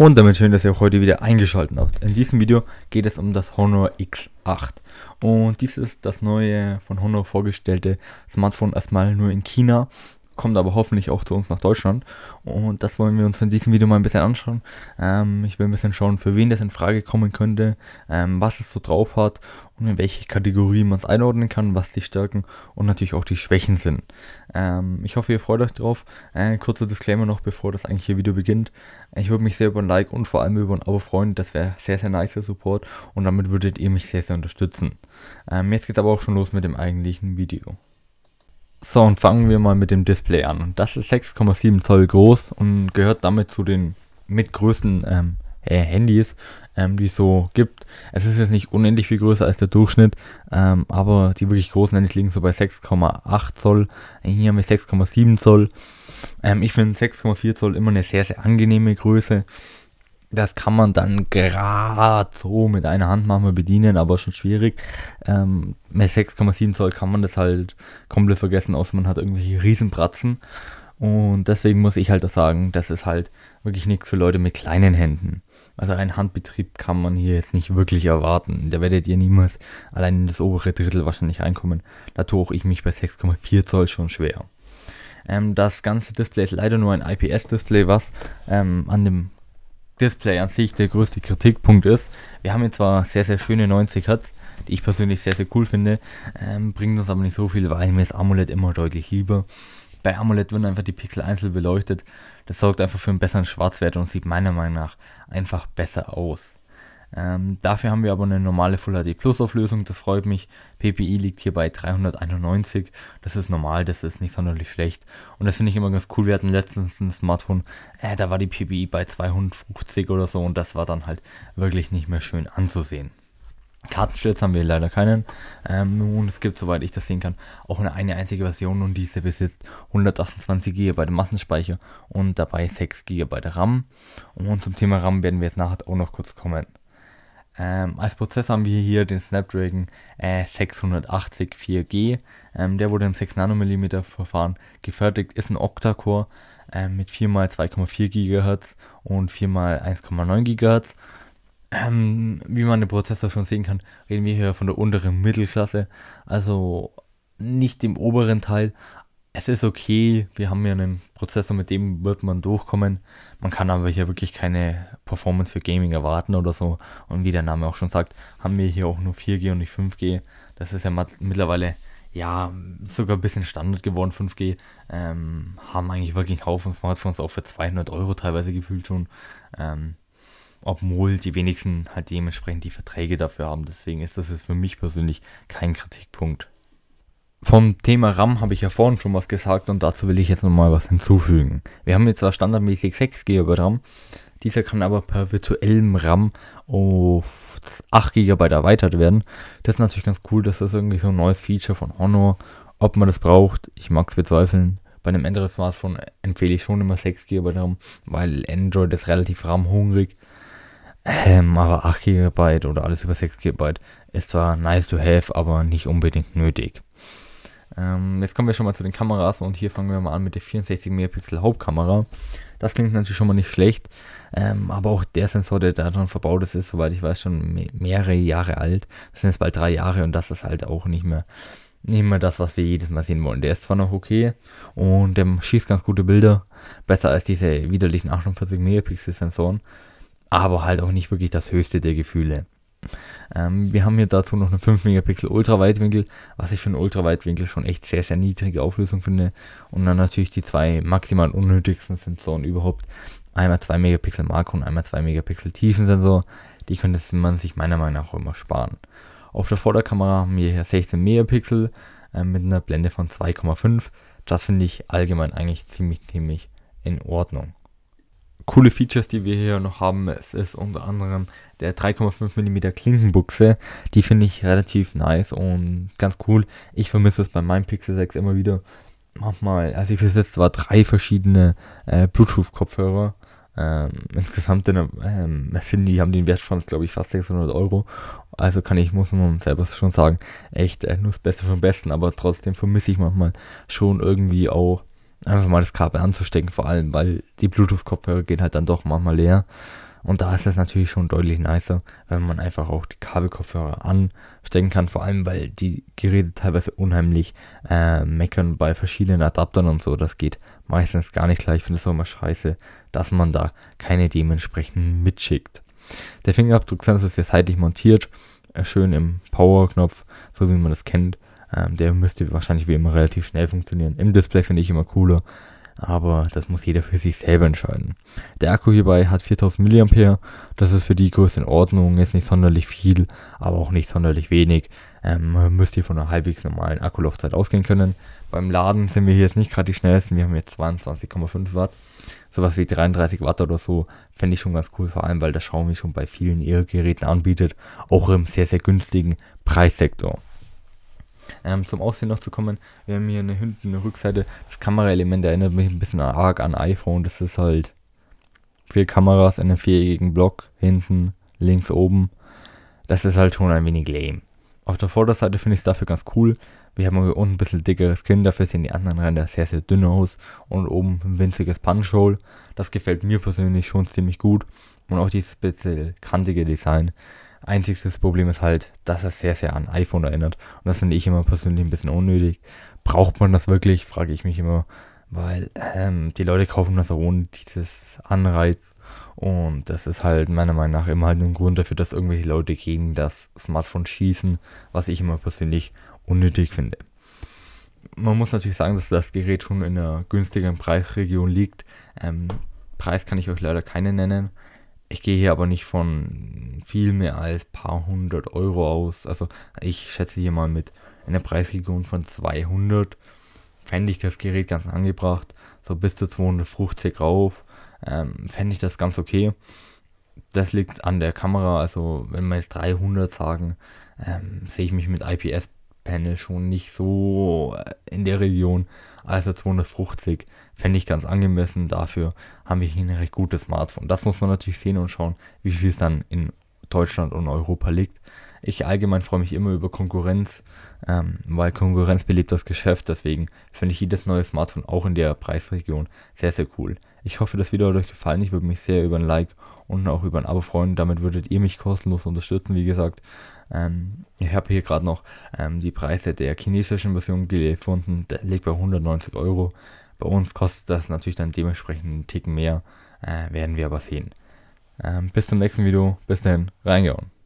Und damit schön, dass ihr heute wieder eingeschaltet habt. In diesem Video geht es um das Honor X8. Und dies ist das neue von Honor vorgestellte Smartphone erstmal nur in China kommt aber hoffentlich auch zu uns nach Deutschland. Und das wollen wir uns in diesem Video mal ein bisschen anschauen. Ähm, ich will ein bisschen schauen, für wen das in Frage kommen könnte, ähm, was es so drauf hat und in welche Kategorie man es einordnen kann, was die Stärken und natürlich auch die Schwächen sind. Ähm, ich hoffe, ihr freut euch drauf. Ein äh, kurzer Disclaimer noch, bevor das eigentliche Video beginnt. Ich würde mich sehr über ein Like und vor allem über ein Abo freuen. Das wäre sehr, sehr nice Support und damit würdet ihr mich sehr, sehr unterstützen. Ähm, jetzt geht es aber auch schon los mit dem eigentlichen Video. So, und fangen wir mal mit dem Display an. Das ist 6,7 Zoll groß und gehört damit zu den mitgrößten ähm, Handys, ähm, die es so gibt. Es ist jetzt nicht unendlich viel größer als der Durchschnitt, ähm, aber die wirklich großen Handys liegen so bei 6,8 Zoll. Hier haben wir 6,7 Zoll. Ähm, ich finde 6,4 Zoll immer eine sehr, sehr angenehme Größe das kann man dann gerade so mit einer Hand manchmal bedienen, aber schon schwierig. Ähm, mit 6,7 Zoll kann man das halt komplett vergessen, außer man hat irgendwelche Riesenpratzen. Und deswegen muss ich halt auch sagen, das ist halt wirklich nichts für Leute mit kleinen Händen. Also einen Handbetrieb kann man hier jetzt nicht wirklich erwarten. Da werdet ihr niemals allein in das obere Drittel wahrscheinlich einkommen. Da tue ich mich bei 6,4 Zoll schon schwer. Ähm, das ganze Display ist leider nur ein IPS-Display, was ähm, an dem Display an sich der größte Kritikpunkt ist. Wir haben jetzt zwar sehr, sehr schöne 90 Hertz, die ich persönlich sehr, sehr cool finde, ähm, bringt uns aber nicht so viel, weil mir ist AMOLED immer deutlich lieber. Bei AMOLED werden einfach die Pixel einzeln beleuchtet. Das sorgt einfach für einen besseren Schwarzwert und sieht meiner Meinung nach einfach besser aus. Ähm, dafür haben wir aber eine normale Full HD Plus Auflösung, das freut mich. PPI liegt hier bei 391, das ist normal, das ist nicht sonderlich schlecht. Und das finde ich immer ganz cool, wir hatten letztens ein Smartphone, äh, da war die PPI bei 250 oder so und das war dann halt wirklich nicht mehr schön anzusehen. Kartenschlitz haben wir leider keinen. Ähm, und es gibt, soweit ich das sehen kann, auch eine, eine einzige Version und diese besitzt 128 GB Massenspeicher und dabei 6 GB RAM. Und zum Thema RAM werden wir jetzt nachher auch noch kurz kommen. Ähm, als Prozess haben wir hier den Snapdragon äh, 680 4G. Ähm, der wurde im 6 nm Verfahren gefertigt, ist ein Octa-Core äh, mit 4x2,4 GHz und 4x1,9 GHz. Ähm, wie man den Prozessor schon sehen kann, reden wir hier von der unteren Mittelklasse, also nicht im oberen Teil, es ist okay, wir haben ja einen Prozessor, mit dem wird man durchkommen. Man kann aber hier wirklich keine Performance für Gaming erwarten oder so. Und wie der Name auch schon sagt, haben wir hier auch nur 4G und nicht 5G. Das ist ja mittlerweile ja sogar ein bisschen Standard geworden, 5G. Ähm, haben eigentlich wirklich einen Haufen Smartphones auch für 200 Euro teilweise gefühlt schon. Ähm, obwohl die wenigsten halt dementsprechend die Verträge dafür haben. Deswegen ist das jetzt für mich persönlich kein Kritikpunkt. Vom Thema RAM habe ich ja vorhin schon was gesagt und dazu will ich jetzt nochmal was hinzufügen. Wir haben jetzt zwar standardmäßig 6 GB RAM, dieser kann aber per virtuellem RAM auf 8 GB erweitert werden. Das ist natürlich ganz cool, dass das irgendwie so ein neues Feature von Honor, ob man das braucht, ich mag es bezweifeln. Bei einem Android-Smartphone empfehle ich schon immer 6 GB RAM, weil Android ist relativ RAM-hungrig. Ähm, aber 8 GB oder alles über 6 GB ist zwar nice to have, aber nicht unbedingt nötig. Ähm, jetzt kommen wir schon mal zu den Kameras und hier fangen wir mal an mit der 64 Megapixel Hauptkamera. Das klingt natürlich schon mal nicht schlecht, ähm, aber auch der Sensor, der da dran verbaut ist, ist, soweit ich weiß, schon me mehrere Jahre alt. Das sind jetzt bald drei Jahre und das ist halt auch nicht mehr, nicht mehr das, was wir jedes Mal sehen wollen. Der ist zwar noch okay und der schießt ganz gute Bilder, besser als diese widerlichen 48 Megapixel Sensoren, aber halt auch nicht wirklich das höchste der Gefühle. Ähm, wir haben hier dazu noch eine 5 Megapixel Ultraweitwinkel, was ich für einen Ultraweitwinkel schon echt sehr, sehr niedrige Auflösung finde. Und dann natürlich die zwei maximal unnötigsten Sensoren überhaupt. Einmal 2 Megapixel Makro und einmal 2 Megapixel Tiefensensor. Die könnte man sich meiner Meinung nach auch immer sparen. Auf der Vorderkamera haben wir hier 16 Megapixel äh, mit einer Blende von 2,5. Das finde ich allgemein eigentlich ziemlich, ziemlich in Ordnung coole Features, die wir hier noch haben, es ist unter anderem der 3,5 mm Klinkenbuchse. Die finde ich relativ nice und ganz cool. Ich vermisse es bei meinem Pixel 6 immer wieder. Manchmal, also ich besitze zwar drei verschiedene äh, Bluetooth-Kopfhörer. Ähm, insgesamt ähm, sind die, haben den Wert von, glaube ich, fast 600 Euro. Also kann ich, muss man selber schon sagen, echt äh, nur das Beste vom Besten. Aber trotzdem vermisse ich manchmal schon irgendwie auch einfach mal das Kabel anzustecken, vor allem, weil die Bluetooth-Kopfhörer gehen halt dann doch manchmal leer. Und da ist es natürlich schon deutlich nicer, wenn man einfach auch die Kabelkopfhörer anstecken kann, vor allem weil die Geräte teilweise unheimlich äh, meckern bei verschiedenen Adaptern und so. Das geht meistens gar nicht klar. Ich finde es auch immer scheiße, dass man da keine dementsprechend mitschickt. Der Fingerabdrucksensor ist hier seitlich montiert, äh, schön im Power-Knopf, so wie man das kennt. Ähm, der müsste wahrscheinlich wie immer relativ schnell funktionieren. Im Display finde ich immer cooler, aber das muss jeder für sich selber entscheiden. Der Akku hierbei hat 4000 mAh, das ist für die Größe in Ordnung, ist nicht sonderlich viel, aber auch nicht sonderlich wenig. Ähm, müsst ihr von einer halbwegs normalen Akkulaufzeit ausgehen können. Beim Laden sind wir hier jetzt nicht gerade die schnellsten, wir haben jetzt 22,5 Watt. Sowas wie 33 Watt oder so fände ich schon ganz cool, vor allem weil das Xiaomi schon bei vielen ihrer Geräten anbietet, auch im sehr, sehr günstigen Preissektor. Ähm, zum Aussehen noch zu kommen, wir haben hier eine hinten eine Rückseite. Das Kameraelement erinnert mich ein bisschen arg an iPhone. Das ist halt vier Kameras in einem viereckigen Block, hinten, links, oben. Das ist halt schon ein wenig lame. Auf der Vorderseite finde ich es dafür ganz cool. Wir haben hier unten ein bisschen dickeres Kinn, dafür sehen die anderen Ränder sehr, sehr dünn aus. Und oben ein winziges Punch Punchhole. Das gefällt mir persönlich schon ziemlich gut. Und auch dieses bisschen kantige Design Einziges Problem ist halt, dass es sehr, sehr an iPhone erinnert. Und das finde ich immer persönlich ein bisschen unnötig. Braucht man das wirklich, frage ich mich immer. Weil ähm, die Leute kaufen das auch ohne dieses Anreiz. Und das ist halt meiner Meinung nach immer halt ein Grund dafür, dass irgendwelche Leute gegen das Smartphone schießen, was ich immer persönlich unnötig finde. Man muss natürlich sagen, dass das Gerät schon in einer günstigeren Preisregion liegt. Ähm, Preis kann ich euch leider keine nennen. Ich gehe hier aber nicht von viel mehr als paar hundert Euro aus. Also ich schätze hier mal mit einer Preisregion von 200 fände ich das Gerät ganz angebracht. So bis zu 250 rauf ähm, fände ich das ganz okay. Das liegt an der Kamera. Also wenn wir jetzt 300 sagen, ähm, sehe ich mich mit IPS Handel schon nicht so äh, in der Region. Also 250 fände ich ganz angemessen. Dafür haben wir hier ein recht gutes Smartphone. Das muss man natürlich sehen und schauen, wie viel es dann in Deutschland und Europa liegt. Ich allgemein freue mich immer über Konkurrenz, ähm, weil Konkurrenz belebt das Geschäft. Deswegen finde ich jedes neue Smartphone auch in der Preisregion sehr, sehr cool. Ich hoffe, das Video hat euch gefallen. Ich würde mich sehr über ein Like und auch über ein Abo freuen. Damit würdet ihr mich kostenlos unterstützen, wie gesagt. Ähm, ich habe hier gerade noch ähm, die Preise der chinesischen Version gefunden. Der liegt bei 190 Euro. Bei uns kostet das natürlich dann dementsprechend einen Tick mehr. Äh, werden wir aber sehen. Ähm, bis zum nächsten Video. Bis dahin. Reingehauen.